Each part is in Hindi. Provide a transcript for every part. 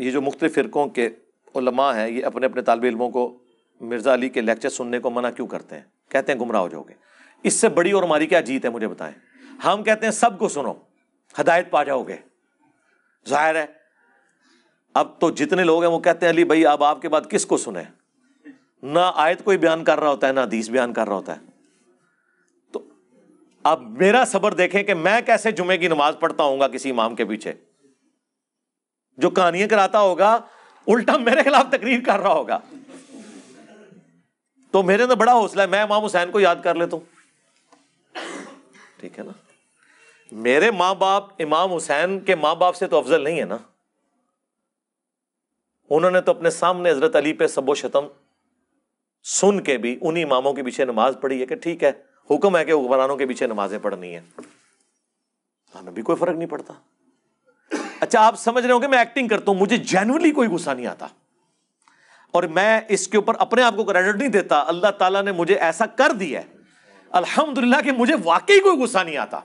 ये जो मुख्त फ़िरक़ों के उलमा हैं ये अपने अपने तालब इलमों को मिर्ज़ा अली के लेक्चर सुनने को मना क्यों करते हैं कहते हैं गुमराह हो जाओगे इससे बड़ी और हमारी क्या जीत है मुझे बताएं हम कहते हैं सबको सुनो हदायत पा जाओगे जाहिर है अब तो जितने लोग हैं वो कहते हैं अली भाई अब आपके बाद किसको सुने ना आयत कोई बयान कर रहा होता है ना हदीस बयान कर रहा होता है तो अब मेरा सबर देखें कि मैं कैसे जुमे की नमाज पढ़ता हूँ किसी इमाम के पीछे जो कहानियां कराता होगा उल्टा मेरे खिलाफ तकरीर कर रहा होगा तो मेरे अंदर बड़ा हौसला है मैं इमाम हुसैन को याद कर लेता हूं ठीक है ना मेरे माँ बाप इमाम हुसैन के माँ बाप से तो अफजल नहीं है ना उन्होंने तो अपने सामने हजरत अली पे सबो शतम सुन के भी उन्हीं इमामों के पीछे नमाज पढ़ी है कि ठीक है हुक्म है कि हुक्मरानों के पीछे नमाजें पढ़नी है हमें हाँ, भी कोई फर्क नहीं पड़ता अच्छा आप समझ रहे होंगे मैं एक्टिंग करता हूं मुझे जेनुअनली कोई गुस्सा नहीं आता और मैं इसके ऊपर अपने आप को क्रेडिट नहीं देता अल्लाह ताला ने मुझे ऐसा कर दिया है अल्हम्दुलिल्लाह कि मुझे वाकई कोई गुस्सा नहीं आता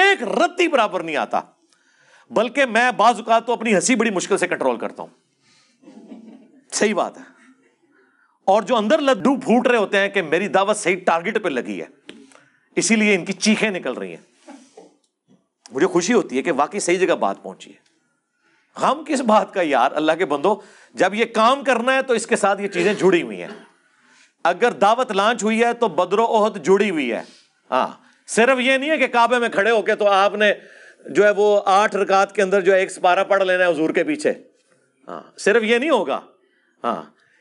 एक रत्ती बराबर नहीं आता बल्कि मैं बाजुकात तो अपनी हंसी बड़ी मुश्किल से कंट्रोल करता हूं सही बात है और जो अंदर लड्डू फूट रहे होते हैं कि मेरी दावत सही टारगेट पर लगी है इसीलिए इनकी चीखें निकल रही हैं मुझे खुशी होती है कि वाकई सही जगह बात पहुंची है गम किस बात का यार अल्लाह के बंदो जब ये काम करना है तो इसके साथ ये चीजें जुड़ी हुई हैं अगर दावत लॉन्च हुई है तो बदरो ओहद जुड़ी हुई है हाँ सिर्फ ये नहीं है कि काबे में खड़े होके तो आपने जो है वो आठ रकात के अंदर जो है एक सपारा पढ़ लेना है हजूर के पीछे हाँ सिर्फ ये नहीं होगा हाँ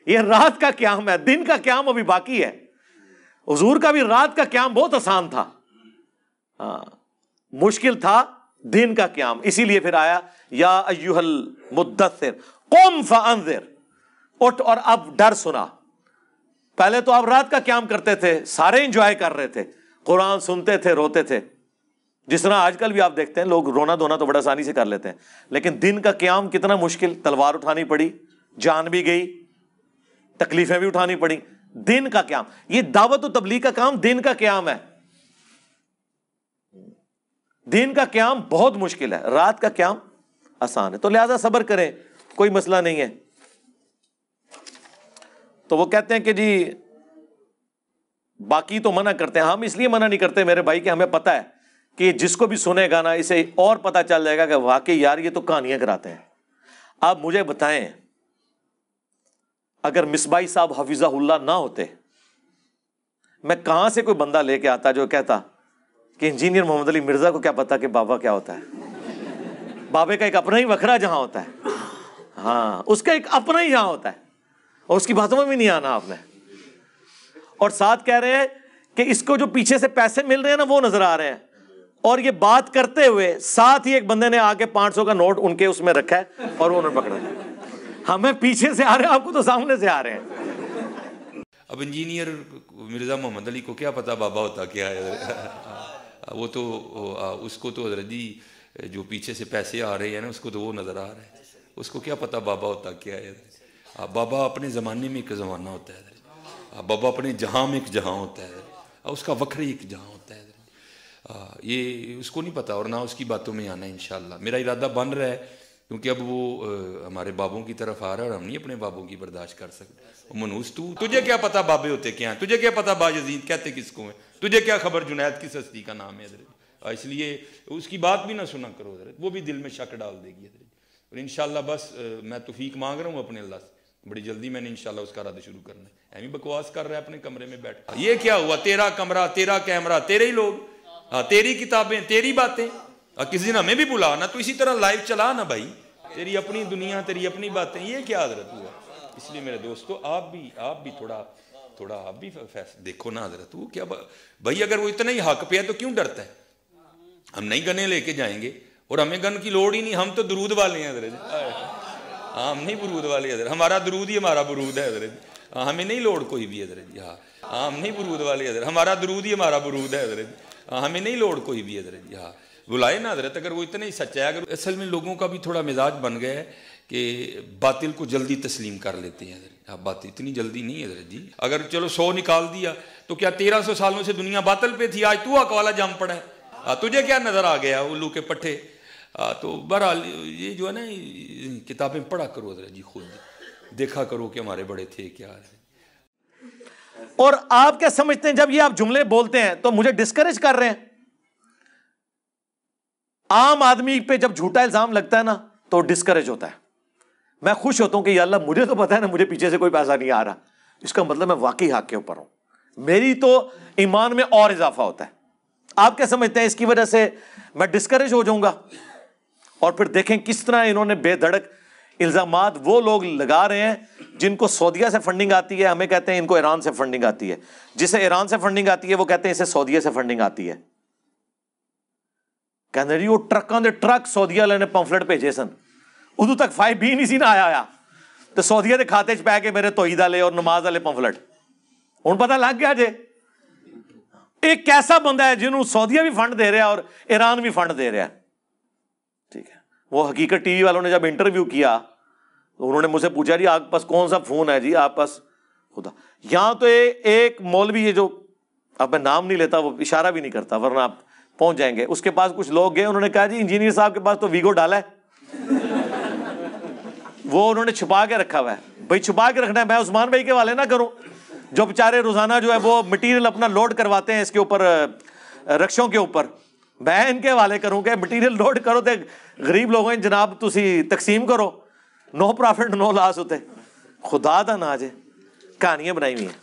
ये रात का क्याम है दिन का क्याम अभी बाकी है हजूर का भी रात का क्याम बहुत आसान था हाँ मुश्किल था दिन का क्याम इसीलिए फिर आया या अयुहल मुद्दसर कौम फिर उठ और अब डर सुना पहले तो आप रात का क्याम करते थे सारे इंजॉय कर रहे थे कुरान सुनते थे रोते थे जिस तरह आजकल भी आप देखते हैं लोग रोना धोना तो बड़ा आसानी से कर लेते हैं लेकिन दिन का क्याम कितना मुश्किल तलवार उठानी पड़ी जान भी गई तकलीफें भी उठानी पड़ी दिन का क्याम ये दावत तबलीग का काम दिन का क्याम है दिन का क्याम बहुत मुश्किल है रात का क्याम आसान है तो लिहाजा सबर करें कोई मसला नहीं है तो वो कहते हैं कि जी बाकी तो मना करते हैं हम इसलिए मना नहीं करते मेरे भाई कि हमें पता है कि जिसको भी सुनेगा ना इसे और पता चल जाएगा कि वाकई यार ये तो कहानियां कराते हैं आप मुझे बताएं अगर मिसबाई साहब हफिजाउल्ला ना होते मैं कहां से कोई बंदा लेके आता जो कहता कि इंजीनियर मोहम्मद अली मिर्ज़ा को क्या पता कि बाबा क्या होता है बाबे का एक अपना ही वखरा जहां होता है हाँ उसका एक अपना ही जहां होता है और उसकी बातों में भी नहीं आना आपने और साथ कह रहे हैं कि इसको जो पीछे से पैसे मिल रहे हैं ना वो नज़र आ रहे हैं और ये बात करते हुए साथ ही एक बंदे ने आके 500 का नोट उनके उसमें रखा है और वो उन्होंने पकड़ा हमें पीछे से आ रहे हैं आपको तो सामने से आ रहे हैं अब इंजीनियर मिर्जा मोहम्मद अली को क्या पता बाबा होता क्या है वो तो उसको तो हजरत जी जो पीछे से पैसे आ रहे हैं ना उसको तो वो नज़र आ रहा है उसको क्या पता बाबा होता क्या है आ, बाबा अपने ज़माने में एक ज़माना होता है आ, बाबा अपने जहाँ में एक जहाँ होता है आ, उसका वक्र एक जहाँ होता है आ, ये उसको नहीं पता और ना उसकी बातों में आना इन मेरा इरादा बन रहा है क्योंकि अब वो आ, हमारे बाबों की तरफ आ रहा है और हम नहीं अपने बाबों की बर्दाश्त कर सकते मनूस तू तुझे क्या पता बाबे होते क्या हैं तुझे क्या पता बाजीद कहते किसको है तुझे क्या खबर जुनैद किस हस्ती का नाम है हजरत इसलिए उसकी बात भी ना सुना करो हजरत वो भी दिल में शक डाल देगी हजरत और इन बस मैं तोफीक मांग रहा हूँ अपने अल्लाह से बड़ी जल्दी मैंने इनशाला उसका रद्द शुरू करना है एमी बकवास कर रहा है अपने कमरे में बैठ ये क्या हुआ तेरा कमरा तेरा कैमरा तेरे ही लोग हाँ तेरी किताबें तेरी बातें किसी दिन हमें भी बुला ना तो इसी तरह लाइव चला ना भाई तेरी अपनी दुनिया तेरी अपनी बातें ये क्या हजरत हुआ इसलिए मेरे दोस्तों आप भी आप भी थोड़ा थोड़ा आप भी देखो ना हजरत वो क्या भाई अगर वो इतना ही हक पे है तो क्यों डरता है हम नहीं गने लेके जाएंगे और हमें गन की लोड़ ही नहीं हम तो दरूद वाले हैं हजरत हाँ हम नहीं बरूद वाले हजरत हमारा दरूद ही हमारा बरूद है हजरत हाँ, हमें नहीं लोड़ कोई भी हजरत जी हाँ, हाँ हम नहीं बरूद वाले हजरत हमारा दरूद ही हमारा बरूद है हजरत हाँ, हमें नहीं लोड़ कोई भी हजरत जी हाँ बुलाए ना हजरत अगर वो इतना ही सच्चा है अगर असल में लोगों का भी थोड़ा मिजाज बन गया है कि बातिल को जल्दी तस्लीम कर लेते हैं हजरत आप हाँ, बात इतनी जल्दी नहीं है हजरत जी अगर चलो सौ निकाल दिया तो क्या तेरह सौ सालों से दुनिया बातल पे थी आज तू अकवाला जाम पड़ा है आ, हाँ, तुझे क्या नज़र आ गया उल्लू के पट्ठे हाँ, तो बहरहाल ये जो है ना किताबें पढ़ा करो हजरत जी खुद देखा करो कि हमारे बड़े थे क्या है और आप क्या समझते हैं जब ये आप जुमले बोलते हैं तो मुझे डिस्करेज कर रहे हैं आम आदमी पे जब झूठा इल्ज़ाम लगता है ना तो डिस्करेज होता है मैं खुश होता हूं कि अल्लाह मुझे तो पता है ना मुझे पीछे से कोई पैसा नहीं आ रहा इसका मतलब मैं वाकई हाक के ऊपर हूं मेरी तो ईमान में और इजाफा होता है आप क्या समझते हैं इसकी वजह से मैं डिस्करेज हो जाऊंगा और फिर देखें किस तरह इन्होंने बेधड़क इल्ज़ाम वो लोग लगा रहे हैं जिनको सऊदिया से फंडिंग आती है हमें कहते हैं इनको ईरान से फंडिंग आती है जिसे ईरान से फंडिंग आती है वो कहते हैं इसे सऊदिया से फंडिंग आती है कहते जी वो ट्रकों के ट्रक सऊदिया ने पंफलेट भेजे सन उदू तक फाइव बी नहीं सी ना आया होया तो सऊदिया के खाते पै के मेरे तोई दाले और नमाज वाले पंफलेट हूँ पता लग गया जे एक कैसा बंदा है जिन्होंने सऊदिया भी फंड दे रहा और ईरान भी फंड दे रहा ठीक है वो हकीकत टीवी वालों ने जब इंटरव्यू किया तो उन्होंने मुझसे पूछा जी आप पास कौन सा फोन है जी आप पास खुदा यहाँ तो ए, एक मौलवी ये जो अब मैं नाम नहीं लेता वो इशारा भी नहीं करता वरना आप पहुंच जाएंगे उसके पास कुछ लोग गए उन्होंने कहा जी इंजीनियर साहब के पास तो वीगो डाला है वो उन्होंने छुपा के रखा हुआ है भाई छुपा के रखना है मैं उस्मान भाई के वाले ना करूं जो बेचारे रोजाना जो है वो मटेरियल अपना लोड करवाते हैं इसके ऊपर रक्षों के ऊपर मैं इनके वाले करूं क्या मटेरियल लोड करो तो गरीब लोगों जनाब तुम तकसीम करो नो प्रॉफिट नो लॉस होते खुदा दा नाज है कहानियां बनाई हुई हैं